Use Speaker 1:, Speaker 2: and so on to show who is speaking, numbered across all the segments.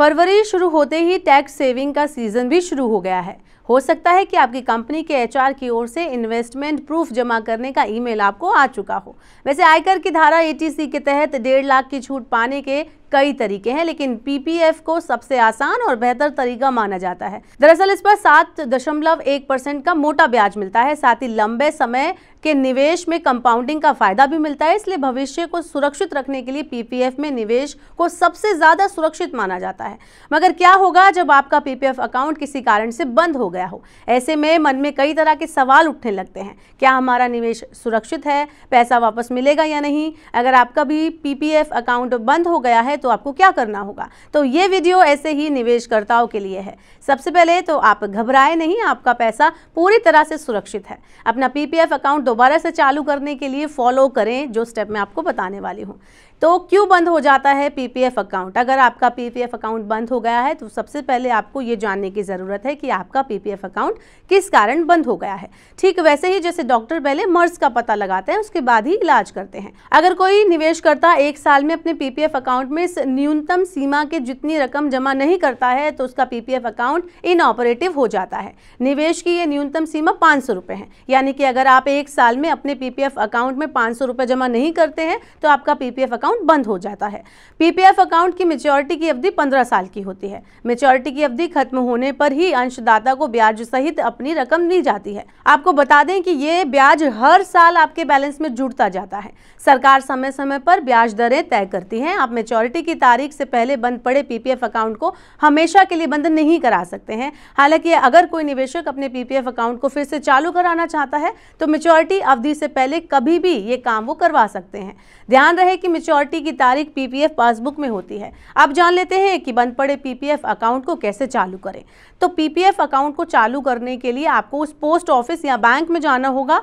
Speaker 1: फरवरी शुरू होते ही टैक्स सेविंग का सीजन भी शुरू हो गया है हो सकता है कि आपकी कंपनी के एचआर की ओर से इन्वेस्टमेंट प्रूफ जमा करने का ईमेल आपको आ चुका हो वैसे आयकर की धारा एटीसी के तहत डेढ़ लाख की छूट पाने के कई तरीके हैं लेकिन पीपीएफ को सबसे आसान और बेहतर तरीका माना जाता है दरअसल इस पर सात दशमलव एक परसेंट का मोटा ब्याज मिलता है साथ ही लंबे समय के निवेश में कंपाउंडिंग का फायदा भी मिलता है इसलिए भविष्य को सुरक्षित रखने के लिए पीपीएफ में निवेश को सबसे ज्यादा सुरक्षित माना जाता है मगर क्या होगा जब आपका पीपीएफ अकाउंट किसी कारण से बंद हो गया गया हो ऐसे में मन में कई तरह के सवाल उठने लगते हैं क्या हमारा निवेश सुरक्षित है पैसा वापस मिलेगा या नहीं अगर आपका भी पीपीएफ अकाउंट बंद हो गया है तो आपको क्या करना होगा तो ये वीडियो ऐसे ही निवेशकर्ताओं के लिए है सबसे पहले तो आप घबराए नहीं आपका पैसा पूरी तरह से सुरक्षित है अपना पी अकाउंट दोबारा से चालू करने के लिए फॉलो करें जो स्टेप मैं आपको बताने वाली हूँ तो क्यों बंद हो जाता है पीपीएफ अकाउंट अगर आपका पीपीएफ अकाउंट बंद हो गया है तो सबसे पहले आपको ये जानने की ज़रूरत है कि आपका पी पीएफ अकाउंट किस कारण बंद हो गया है ठीक वैसे ही जैसे डॉक्टर पहले मर्ज का पता लगाते हैं उसके बाद ही इलाज करते हैं अगर कोई निवेशकर्ता एक साल में अपने पीपीएफ अकाउंट में न्यूनतम सीमा के जितनी रकम जमा नहीं करता है तो उसका पीपीएफ अकाउंट इनऑपरेटिव हो जाता है निवेश की यह न्यूनतम सीमा पांच सौ रुपए है यानी कि अगर आप एक साल में अपने पीपीएफ अकाउंट में पांच सौ रुपए जमा नहीं करते हैं तो आपका पीपीएफ अकाउंट बंद हो जाता है पीपीएफ अकाउंट की मेच्योरिटी की अवधि पंद्रह साल की होती है मेच्योरिटी की अवधि खत्म होने पर ही अंशदाता को ब्याज सहित अपनी रकम दी जाती है आपको बता दें कि ये ब्याज हर साल आपके बैलेंस में जुड़ता जाता है सरकार समय समय पर ब्याज दरें तय करती हैं आप मेचोरिटी की तारीख से पहले बंद पड़े पीपीएफ अकाउंट को हमेशा के लिए बंद नहीं करा सकते हैं हालांकि अगर कोई निवेशक अपने पीपीएफ अकाउंट को फिर से चालू कराना चाहता है तो मेचोरिटी अवधि से पहले कभी भी ये काम वो करवा सकते हैं ध्यान रहे कि मेचोरिटी की तारीख पीपीएफ पासबुक में होती है आप जान लेते हैं कि बंद पड़े पीपीएफ अकाउंट को कैसे चालू करें तो पीपीएफ अकाउंट को चालू करने के लिए आपको उस पोस्ट ऑफिस या बैंक में जाना होगा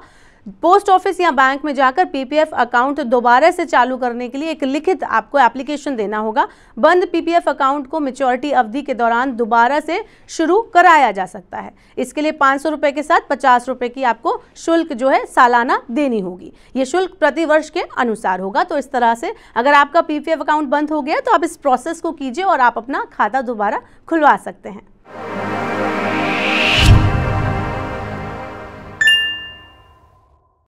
Speaker 1: पोस्ट ऑफिस या बैंक में जाकर पीपीएफ अकाउंट दोबारा से चालू करने के लिए एक लिखित आपको एप्लीकेशन देना होगा बंद पीपीएफ अकाउंट को मेच्योरिटी अवधि के दौरान दोबारा से शुरू कराया जा सकता है इसके लिए पाँच सौ के साथ पचास रुपये की आपको शुल्क जो है सालाना देनी होगी ये शुल्क प्रतिवर्ष के अनुसार होगा तो इस तरह से अगर आपका पी अकाउंट बंद हो गया तो आप इस प्रोसेस को कीजिए और आप अपना खाता दोबारा खुलवा सकते हैं